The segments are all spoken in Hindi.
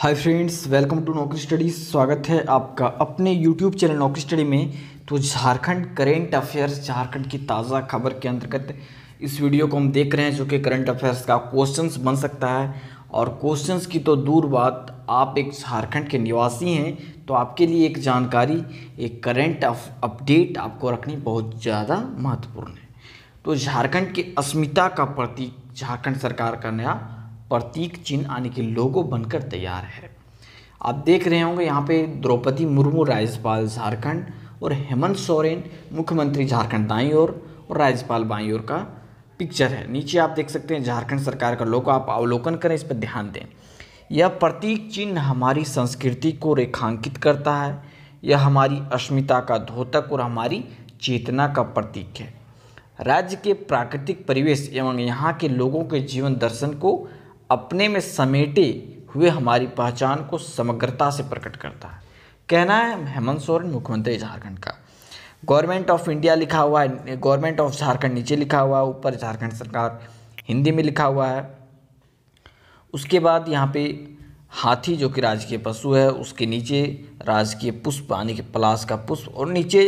hi friends welcome to Naukri study स्वागत है आपका अपने यूट्यूब चैनल नौकरी स्टडी में तो झारखंड करेंट अफेयर्स झारखंड की ताज़ा खबर के अंतर्गत इस वीडियो को हम देख रहे हैं जो कि करंट अफेयर्स का क्वेश्चंस बन सकता है और क्वेश्चंस की तो दूर बात आप एक झारखंड के निवासी हैं तो आपके लिए एक जानकारी एक करेंट अपडेट आपको रखनी बहुत ज़्यादा महत्वपूर्ण है तो झारखंड की अस्मिता का प्रतीक झारखंड सरकार का नया प्रतीक चिन्ह यानी कि लोगो बनकर तैयार है आप देख रहे होंगे यहाँ पे द्रौपदी मुर्मू राज्यपाल झारखंड और हेमंत सोरेन मुख्यमंत्री झारखंड दाई ओर और राज्यपाल बाई ओर का पिक्चर है नीचे आप देख सकते हैं झारखंड सरकार का लोगो आप अवलोकन करें इस पर ध्यान दें यह प्रतीक चिन्ह हमारी संस्कृति को रेखांकित करता है यह हमारी अस्मिता का धोतक और हमारी चेतना का प्रतीक है राज्य के प्राकृतिक परिवेश एवं यहाँ के लोगों के जीवन दर्शन को अपने में समेटे हुए हमारी पहचान को समग्रता से प्रकट करता है कहना है हेमंत सोरेन मुख्यमंत्री झारखंड का गवर्नमेंट ऑफ इंडिया लिखा हुआ है गवर्नमेंट ऑफ झारखंड नीचे लिखा हुआ है ऊपर झारखंड सरकार हिंदी में लिखा हुआ है उसके बाद यहाँ पे हाथी जो कि राजकीय पशु है उसके नीचे राजकीय पुष्प यानी कि पलाश का पुष्प और नीचे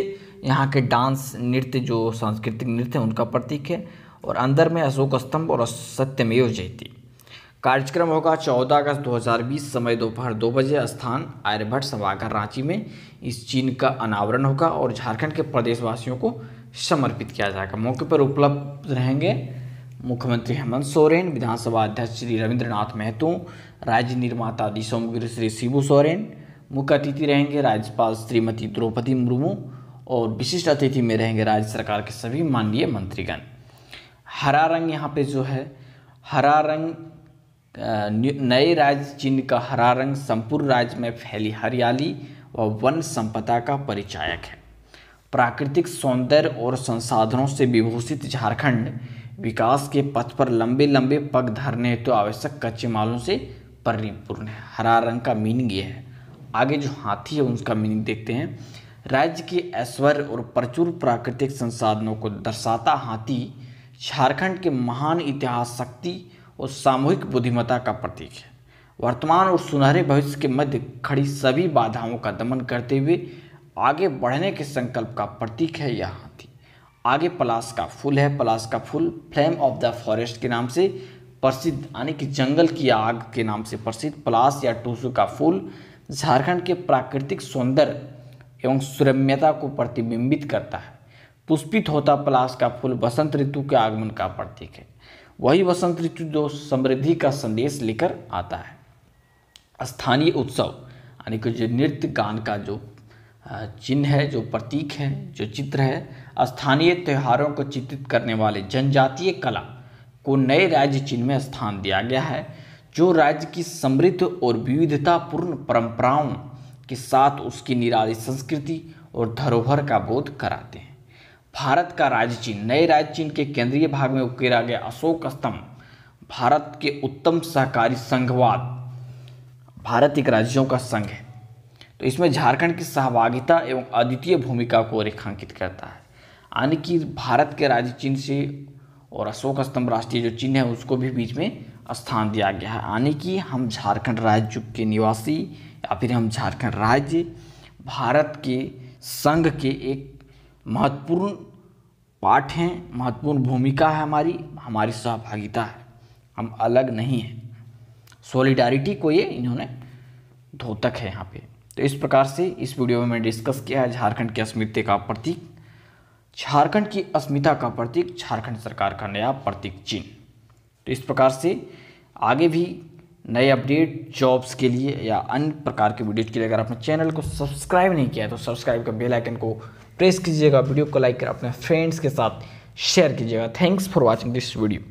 यहाँ के डांस नृत्य जो सांस्कृतिक नृत्य है उनका प्रतीक है और अंदर में अशोक स्तंभ और सत्यमेव जयती कार्यक्रम होगा 14 अगस्त 2020 समय दोपहर दो बजे स्थान आर्यभट्ट सभागार रांची में इस चीन का अनावरण होगा और झारखंड के प्रदेशवासियों को समर्पित किया जाएगा मौके पर उपलब्ध रहेंगे मुख्यमंत्री हेमंत सोरेन विधानसभा अध्यक्ष श्री रविंद्रनाथ महतो राज्य निर्माता दिशोमगिरी श्री शिबू सोरेन मुख्य अतिथि रहेंगे राज्यपाल श्रीमती द्रौपदी मुर्मू और विशिष्ट अतिथि में रहेंगे राज्य सरकार के सभी माननीय मंत्रीगण हरा रंग यहाँ पे जो है हरा रंग नए राज्य चिन्ह का हरा रंग संपूर्ण राज्य में फैली हरियाली व वन संपदा का परिचायक है प्राकृतिक सौंदर्य और संसाधनों से विभूषित झारखंड विकास के पथ पर लंबे लंबे पग धरने तो आवश्यक कच्चे मालों से परिपूर्ण है हरा रंग का मीनिंग ये है आगे जो हाथी है उसका मीनिंग देखते हैं राज्य के ऐश्वर्य और प्रचुर प्राकृतिक संसाधनों को दर्शाता हाथी झारखंड के महान इतिहास शक्ति वो सामूहिक बुद्धिमत्ता का प्रतीक है वर्तमान और सुनहरे भविष्य के मध्य खड़ी सभी बाधाओं का दमन करते हुए आगे बढ़ने के संकल्प का प्रतीक है यह हाथी आगे पलाश का फूल है पलाश का फूल फ्लेम ऑफ द फॉरेस्ट के नाम से प्रसिद्ध यानी कि जंगल की आग के नाम से प्रसिद्ध पलाश या टूसू का फूल झारखंड के प्राकृतिक सौंदर्य एवं सुरम्यता को प्रतिबिंबित करता है पुष्पित होता पलाश का फूल बसंत ऋतु के आगमन का प्रतीक है वही वसंत ऋतु जो समृद्धि का संदेश लेकर आता है स्थानीय उत्सव यानी कि जो नृत्य गान का जो चिन्ह है जो प्रतीक है जो चित्र है स्थानीय त्योहारों को चित्रित करने वाले जनजातीय कला को नए राज्य चिन्ह में स्थान दिया गया है जो राज्य की समृद्ध और विविधतापूर्ण परंपराओं के साथ उसकी निराली संस्कृति और धरोहर का बोध कराते हैं भारत का राज्य चिन्ह नए राज्य चिन्ह के केंद्रीय भाग में उकेरा गया अशोक स्तंभ भारत के उत्तम सहकारी संघवाद भारत एक राज्यों का संघ है तो इसमें झारखंड की सहभागिता एवं अद्वितीय भूमिका को रेखांकित करता है यानी कि भारत के राज्य चिन्ह से और अशोक स्तंभ राष्ट्रीय जो चिन्ह है उसको भी बीच में स्थान दिया गया है यानी कि हम झारखंड राज्य के निवासी या फिर हम झारखंड राज्य भारत के संघ के एक महत्वपूर्ण पाठ हैं महत्वपूर्ण भूमिका है हमारी हमारी सहभागिता है हम अलग नहीं हैं सॉलिडारिटी को ये इन्होंने धोतक है यहाँ पे तो इस प्रकार से इस वीडियो में मैंने डिस्कस किया है झारखंड की अस्मिता का प्रतीक झारखंड की अस्मिता का प्रतीक झारखंड सरकार का नया प्रतीक चिन्ह तो इस प्रकार से आगे भी नए अपडेट जॉब्स के लिए या अन्य प्रकार के वीडियोज के लिए अगर आपने चैनल को सब्सक्राइब नहीं किया है तो सब्सक्राइब का बेल आइकन को प्रेस कीजिएगा वीडियो को लाइक कर अपने फ्रेंड्स के साथ शेयर कीजिएगा thanks for watching this video